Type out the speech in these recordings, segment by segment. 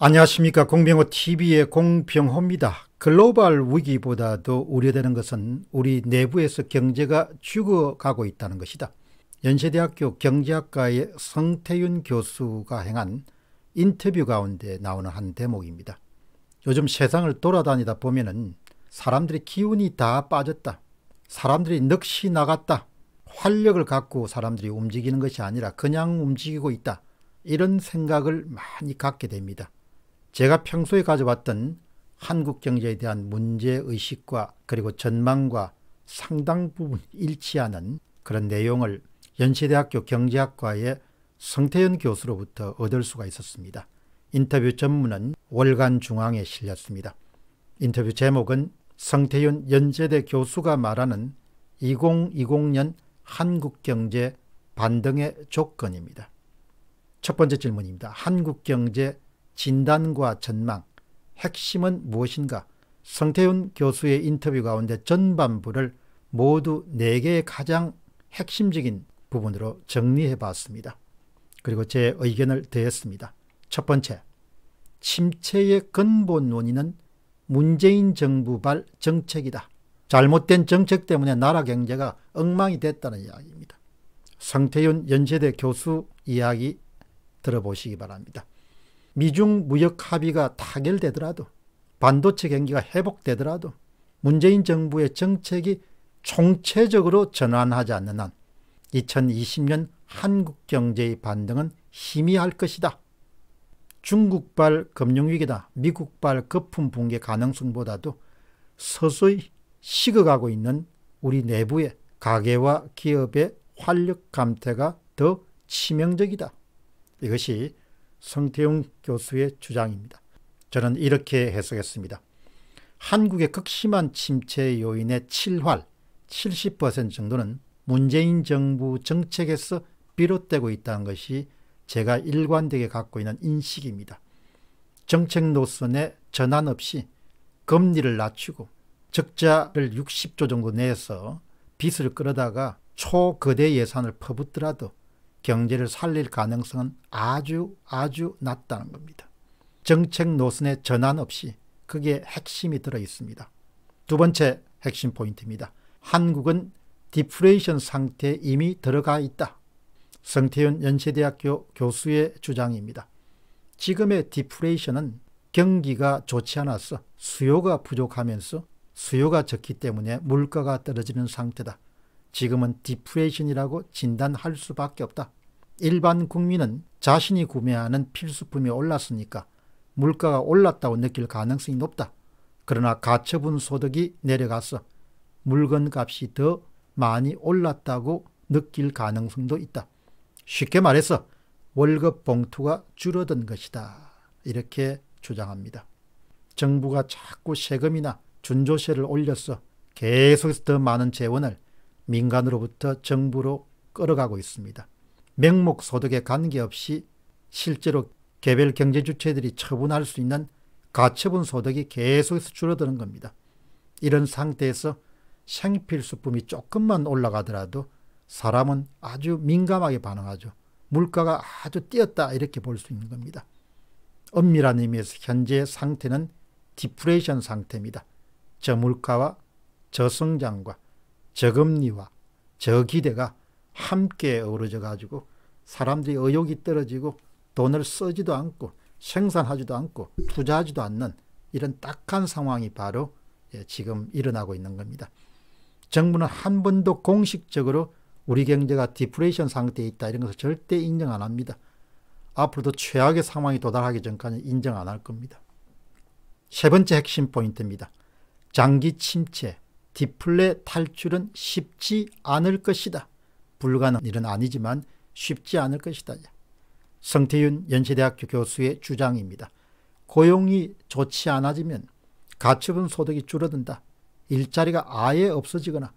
안녕하십니까 공병호 TV의 공병호입니다. 글로벌 위기보다도 우려되는 것은 우리 내부에서 경제가 죽어가고 있다는 것이다. 연세대학교 경제학과의 성태윤 교수가 행한 인터뷰 가운데 나오는 한 대목입니다. 요즘 세상을 돌아다니다 보면은 사람들의 기운이 다 빠졌다. 사람들이 넋이 나갔다. 활력을 갖고 사람들이 움직이는 것이 아니라 그냥 움직이고 있다. 이런 생각을 많이 갖게 됩니다. 제가 평소에 가져왔던 한국 경제에 대한 문제의식과 그리고 전망과 상당 부분 일치하는 그런 내용을 연세대학교 경제학과의 성태현 교수로부터 얻을 수가 있었습니다. 인터뷰 전문은 월간 중앙에 실렸습니다. 인터뷰 제목은 성태윤 연세대 교수가 말하는 2020년 한국경제 반등의 조건입니다. 첫 번째 질문입니다. 한국경제 진단과 전망, 핵심은 무엇인가? 성태훈 교수의 인터뷰 가운데 전반부를 모두 4개의 가장 핵심적인 부분으로 정리해 봤습니다. 그리고 제 의견을 드렸습니다. 첫 번째, 침체의 근본 원인은 문재인 정부발 정책이다. 잘못된 정책 때문에 나라 경제가 엉망이 됐다는 이야기입니다. 성태윤 연세대 교수 이야기 들어보시기 바랍니다. 미중 무역 합의가 타결되더라도 반도체 경기가 회복되더라도 문재인 정부의 정책이 총체적으로 전환하지 않는 한 2020년 한국 경제의 반등은 희미할 것이다. 중국발 금융위기다 미국발 거품 붕괴 가능성보다도 서서히 식어가고 있는 우리 내부의 가계와 기업의 활력 감퇴가 더 치명적이다. 이것이 성태웅 교수의 주장입니다. 저는 이렇게 해석했습니다. 한국의 극심한 침체 요인의 7활, 70% 정도는 문재인 정부 정책에서 비롯되고 있다는 것이 제가 일관되게 갖고 있는 인식입니다. 정책 노선의 전환 없이 금리를 낮추고 적자를 60조 정도 내서 빚을 끌어다가 초거대 예산을 퍼붓더라도 경제를 살릴 가능성은 아주 아주 낮다는 겁니다. 정책 노선의 전환 없이 그게 핵심이 들어 있습니다. 두 번째 핵심 포인트입니다. 한국은 디프레이션 상태에 이미 들어가 있다. 성태윤 연세대학교 교수의 주장입니다. 지금의 디프레이션은 경기가 좋지 않아서 수요가 부족하면서 수요가 적기 때문에 물가가 떨어지는 상태다. 지금은 디프레이션이라고 진단할 수밖에 없다. 일반 국민은 자신이 구매하는 필수품이 올랐으니까 물가가 올랐다고 느낄 가능성이 높다. 그러나 가처분 소득이 내려가서 물건 값이 더 많이 올랐다고 느낄 가능성도 있다. 쉽게 말해서 월급 봉투가 줄어든 것이다. 이렇게 주장합니다. 정부가 자꾸 세금이나 준조세를 올려서 계속해서 더 많은 재원을 민간으로부터 정부로 끌어가고 있습니다. 명목 소득에 관계없이 실제로 개별 경제 주체들이 처분할 수 있는 가처분 소득이 계속해서 줄어드는 겁니다. 이런 상태에서 생필수품이 조금만 올라가더라도 사람은 아주 민감하게 반응하죠. 물가가 아주 뛰었다 이렇게 볼 수 있는 겁니다. 엄밀한 의미에서 현재 상태는 디프레이션 상태입니다. 저물가와 저성장과 저금리와 저기대가 함께 어우러져 가지고 사람들이 의욕이 떨어지고 돈을 쓰지도 않고 생산하지도 않고 투자하지도 않는 이런 딱한 상황이 바로 예, 지금 일어나고 있는 겁니다. 정부는 한 번도 공식적으로 우리 경제가 디프레이션 상태에 있다 이런 것을 절대 인정 안 합니다. 앞으로도 최악의 상황이 도달하기 전까지 인정 안 할 겁니다. 세 번째 핵심 포인트입니다. 장기 침체, 디플레 탈출은 쉽지 않을 것이다. 불가능한 일은 아니지만 쉽지 않을 것이다. 성태윤 연세대학교 교수의 주장입니다. 고용이 좋지 않아지면 가처분 소득이 줄어든다. 일자리가 아예 없어지거나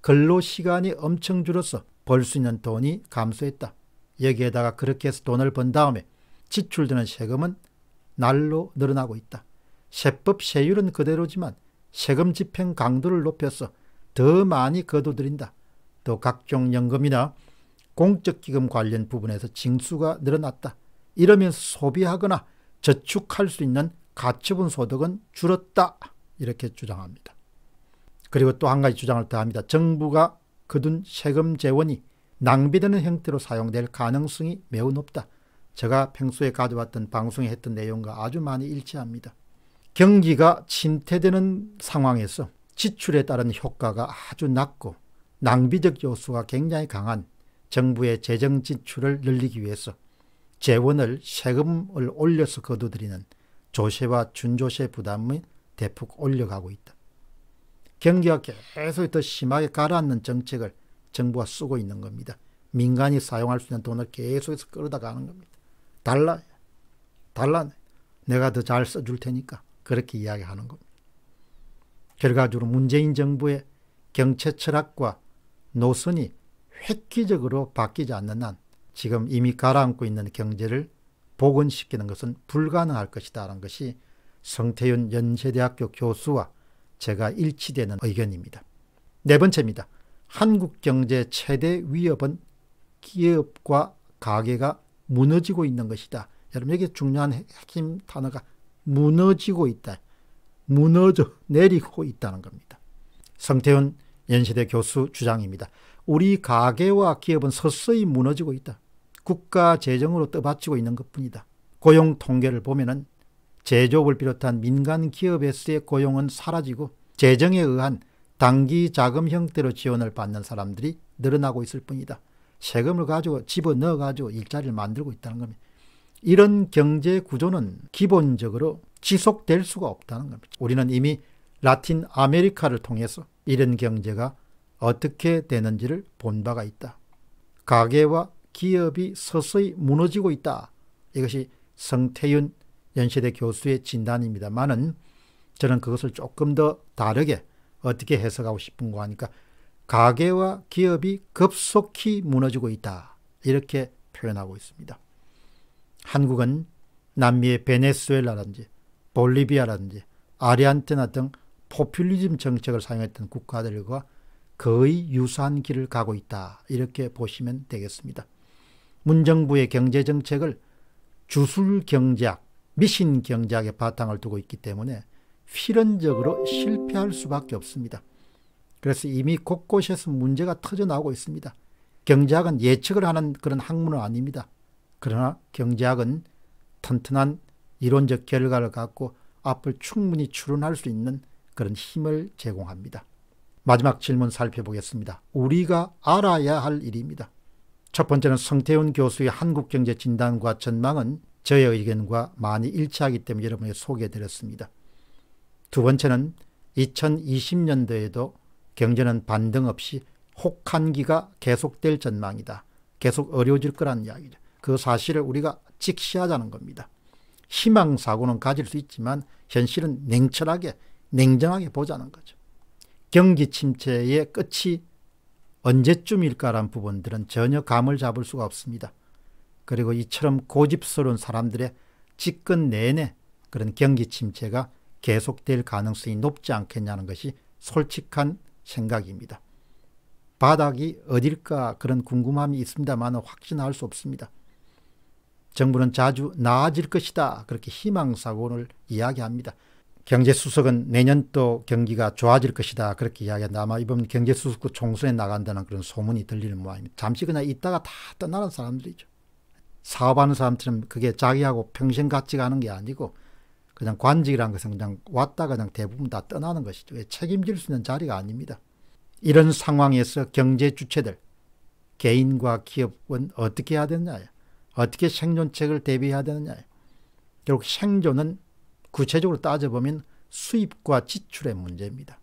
근로시간이 엄청 줄어서 벌 수 있는 돈이 감소했다. 여기에다가 그렇게 해서 돈을 번 다음에 지출되는 세금은 날로 늘어나고 있다. 세법 세율은 그대로지만 세금 집행 강도를 높여서 더 많이 거둬들인다. 또 각종 연금이나 공적기금 관련 부분에서 징수가 늘어났다. 이러면서 소비하거나 저축할 수 있는 가처분 소득은 줄었다. 이렇게 주장합니다. 그리고 또 한 가지 주장을 더합니다. 정부가 거둔 세금 재원이 낭비되는 형태로 사용될 가능성이 매우 높다. 제가 평소에 가져왔던 방송에 했던 내용과 아주 많이 일치합니다. 경기가 침체되는 상황에서 지출에 따른 효과가 아주 낮고 낭비적 요소가 굉장히 강한 정부의 재정 지출을 늘리기 위해서 재원을 세금을 올려서 거둬들이는 조세와 준조세 부담이 대폭 올려가고 있다. 경기가 계속 더 심하게 가라앉는 정책을 정부가 쓰고 있는 겁니다. 민간이 사용할 수 있는 돈을 계속해서 끌어다 가는 겁니다. 달라 달라 내가 더 잘 써줄 테니까. 그렇게 이야기하는 겁니다. 결과적으로 문재인 정부의 경제 철학과 노선이 획기적으로 바뀌지 않는 한 지금 이미 가라앉고 있는 경제를 복원시키는 것은 불가능할 것이다 라는 것이 성태윤 연세대학교 교수와 제가 일치되는 의견입니다. 네 번째입니다. 한국 경제 최대 위협은 기업과 가게가 무너지고 있는 것이다. 여러분 여기 중요한 핵심 단어가 무너지고 있다. 무너져 내리고 있다는 겁니다. 성태훈 연세대 교수 주장입니다. 우리 가계와 기업은 서서히 무너지고 있다. 국가 재정으로 떠받치고 있는 것뿐이다. 고용 통계를 보면은 제조업을 비롯한 민간 기업에서의 고용은 사라지고 재정에 의한 단기 자금 형태로 지원을 받는 사람들이 늘어나고 있을 뿐이다. 세금을 가지고 집어넣어 가지고 일자리를 만들고 있다는 겁니다. 이런 경제 구조는 기본적으로 지속될 수가 없다는 겁니다. 우리는 이미 라틴 아메리카를 통해서 이런 경제가 어떻게 되는지를 본 바가 있다. 가게와 기업이 서서히 무너지고 있다. 이것이 성태윤 연세대 교수의 진단입니다만은 저는 그것을 조금 더 다르게 어떻게 해석하고 싶은 거 하니까 가게와 기업이 급속히 무너지고 있다. 이렇게 표현하고 있습니다. 한국은 남미의 베네수엘라든지 볼리비아라든지 아리안테나등 포퓰리즘 정책을 사용했던 국가들과 거의 유사한 길을 가고 있다. 이렇게 보시면 되겠습니다. 문정부의 경제정책을 주술경제학, 미신경제학의 바탕을 두고 있기 때문에 필연적으로 실패할 수밖에 없습니다. 그래서 이미 곳곳에서 문제가 터져나오고 있습니다. 경제학은 예측을 하는 그런 학문은 아닙니다. 그러나 경제학은 튼튼한 이론적 결과를 갖고 앞을 충분히 추론할 수 있는 그런 힘을 제공합니다. 마지막 질문 살펴보겠습니다. 우리가 알아야 할 일입니다. 첫 번째는 성태훈 교수의 한국경제진단과 전망은 저의 의견과 많이 일치하기 때문에 여러분에게 소개해드렸습니다. 두 번째는 2020년도에도 경제는 반등 없이 혹한기가 계속될 전망이다. 계속 어려워질 거란 이야기죠. 그 사실을 우리가 직시하자는 겁니다. 희망 사고는 가질 수 있지만 현실은 냉철하게 냉정하게 보자는 거죠. 경기 침체의 끝이 언제쯤일까라는 부분들은 전혀 감을 잡을 수가 없습니다. 그리고 이처럼 고집스러운 사람들의 직근 내내 그런 경기 침체가 계속될 가능성이 높지 않겠냐는 것이 솔직한 생각입니다. 바닥이 어딜까 그런 궁금함이 있습니다만 확신할 수 없습니다. 정부는 자주 나아질 것이다. 그렇게 희망사고를 이야기합니다. 경제수석은 내년 또 경기가 좋아질 것이다. 그렇게 이야기한다. 아마 이번 경제수석 총선에 나간다는 그런 소문이 들리는 모양입니다. 잠시 그냥 있다가 다 떠나는 사람들이죠. 사업하는 사람들은 그게 자기하고 평생 같이 가는 게 아니고 그냥 관직이라는 것은 그냥 왔다 그냥 대부분 다 떠나는 것이죠. 책임질 수 있는 자리가 아닙니다. 이런 상황에서 경제 주체들, 개인과 기업은 어떻게 해야 되느냐. 어떻게 생존책을 대비해야 되느냐. 결국 생존은 구체적으로 따져보면 수입과 지출의 문제입니다.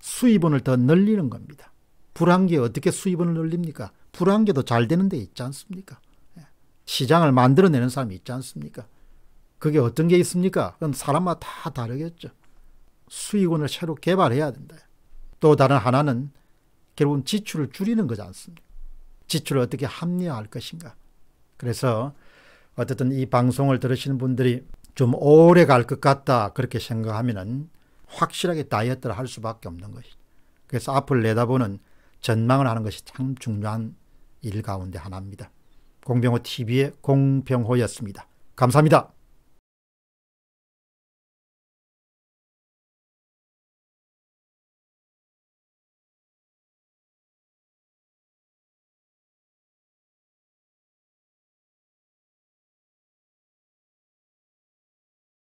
수입원을 더 늘리는 겁니다. 불황기에 어떻게 수입원을 늘립니까? 불황기도 잘 되는 데 있지 않습니까? 예. 시장을 만들어내는 사람이 있지 않습니까? 그게 어떤 게 있습니까? 그건 사람마다 다 다르겠죠. 수익원을 새로 개발해야 된다. 또 다른 하나는 결국은 지출을 줄이는 거지 않습니까? 지출을 어떻게 합리화할 것인가? 그래서 어쨌든 이 방송을 들으시는 분들이 좀 오래 갈 것 같다 그렇게 생각하면은 확실하게 다이어트를 할 수밖에 없는 것이죠. 그래서 앞을 내다보는 전망을 하는 것이 참 중요한 일 가운데 하나입니다. 공병호 TV의 공병호였습니다. 감사합니다.